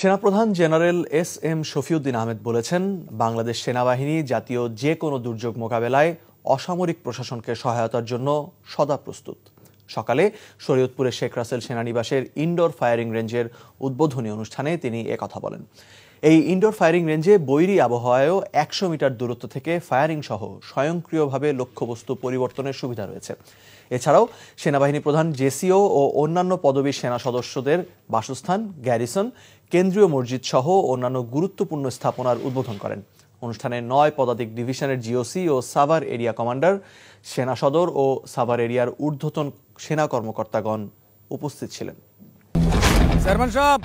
সেনাপ্রধান general S M Shafiuddin Ahmed বলেছেন বাংলাদেশ সেনাবাহিনী জাতীয় যে কোনো দুর্যোগ মোকাবেলায় অসামরিক প্রশাসনকে সহায়তার জন্য সদা প্রস্তুত সকালে শরীয়তপুরের শেখ রাসেল সেনানিবাসের ইনডোর ফায়ারিং রেঞ্জের উদ্বোধনী অনুষ্ঠানে তিনি একথা বলেন এই ইনডোর ফায়ারিং রেঞ্জে বৈরী আবহাওয়ায়ও একশো মিটার দূরত্ব থেকে ফায়ারিং সহ স্বয়ংক্রিয়ভাবে লক্ষ্যবস্তু পরিবর্তনের সুবিধা রয়েছে এছাড়াও সেনাবাহিনী প্রধান জেসিও ও অন্যান্য পদবীর সেনা সদস্যদের বাসস্থান গ্যারিসন কেন্দ্রীয় মসজিদ সহ অন্যান্য গুরুত্বপূর্ণ স্থাপনার উদ্বোধন করেন অনুষ্ঠানে নয় পদাতিক ডিভিশনের জিওসি ও সাভার এরিয়া কমান্ডার সেনা সদর ও সাভার এরিয়ার ঊর্ধ্বতন সেনা কর্মকর্তাগণ উপস্থিত ছিলেন চেয়ারম্যান সাহেব